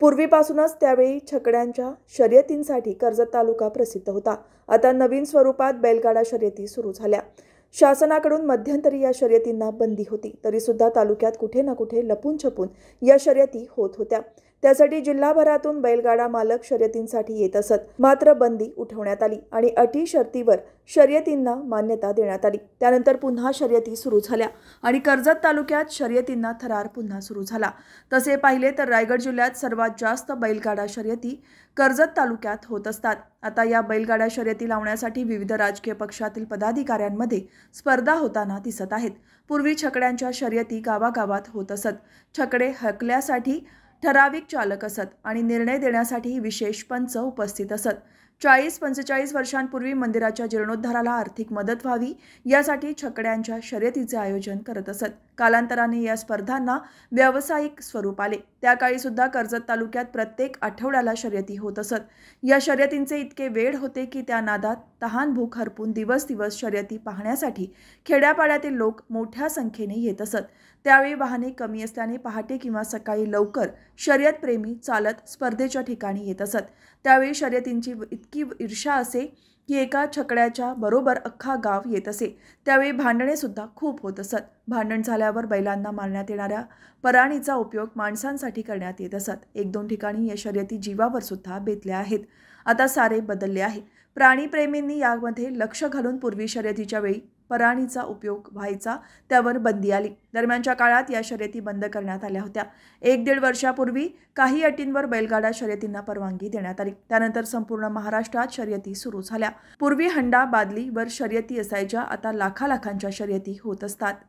पूर्वीपासूनच त्यावेळी छकड्यांच्या शर्यतींसाठी कर्जत तालुका प्रसिद्ध होता आता नवीन स्वरूपात बैलगाडा शर्यती सुरू झाल्या शासनाकडून मध्यंतरी या शर्यतींना बंदी होती तरी सुद्धा तालुक्यात कुठे ना कुठे लपून छपून या शर्यती होत होत्या त्यासाठी जिल्हाभरातून बैलगाडा मालक शर्यतींसाठी येत असत मात्र बंदी उठवण्यात आली आणि अटी शर्तीवर शर्यतींना मान्यता देण्यात आली त्यानंतर पुन्हा शर्यती सुरू झाल्या आणि कर्जत तालुक्यात शर्यतींना थरार पुन्हा सुरू झाला तसे पाहिले तर रायगड जिल्ह्यात सर्वात जास्त बैलगाडा शर्यती कर्जत तालुक्यात होत असतात आता या बैलगाड्या शर्यती लावण्यासाठी विविध राजकीय पक्षातील पदाधिकाऱ्यांमध्ये स्पर्धा होताना दिसत आहेत पूर्वी छकड्यांच्या शर्यती गावागावात होत असत छकडे हकल्यासाठी ठराविक चालक असत आणि निर्णय देण्यासाठी विशेष पंच उपस्थित असत चाळीस पंचेचाळीस वर्षांपूर्वी मंदिराच्या जीर्णोद्धाराला आर्थिक मदत व्हावी यासाठी छकड्यांच्या शर्यतीचे आयोजन करत असत कालांतराने या स्पर्धांना व्यावसायिक स्वरूप आले त्या काळी सुद्धा कर्जत तालुक्यात प्रत्येक आठवड्याला शर्यती होत असत या शर्यतींचे इतके वेळ होते की त्या नादात तहान भूक हरपून दिवस दिवस शर्यती पाहण्यासाठी खेड्यापाड्यातील लोक मोठ्या संख्येने येत असत त्यावेळी वाहने कमी असल्याने पहाटे किंवा सकाळी लवकर शर्यतप्रेमी चालत स्पर्धेच्या ठिकाणी येत असत त्यावेळी शर्यतींची इतकी ईर्षा असे की एका छकड्याच्या बरोबर अख्खा गाव येत असे त्यावेळी भांडणे सुद्धा खूप होत असत भांडण झाल्यावर बैलांना मारण्यात येणाऱ्या पराणीचा उपयोग माणसांसाठी करण्यात येत असत एक दोन ठिकाणी या शर्यती जीवावर सुद्धा बेतल्या आहेत आता सारे बदलले आहे प्राणीप्रेमींनी यामध्ये लक्ष घालून पूर्वी शर्यतीच्या वेळी पराणीचा उपयोग व्हायचा त्यावर बंदी आली दरम्यानच्या काळात या शर्यती बंद करण्यात आल्या होत्या एक दीड वर्षापूर्वी काही अटींवर बैलगाडा शर्यतींना परवानगी देण्यात आली त्यानंतर संपूर्ण महाराष्ट्रात शर्यती सुरू झाल्या पूर्वी हंडा बादलीवर शर्यती असायच्या आता लाखा लाखांच्या शर्यती होत असतात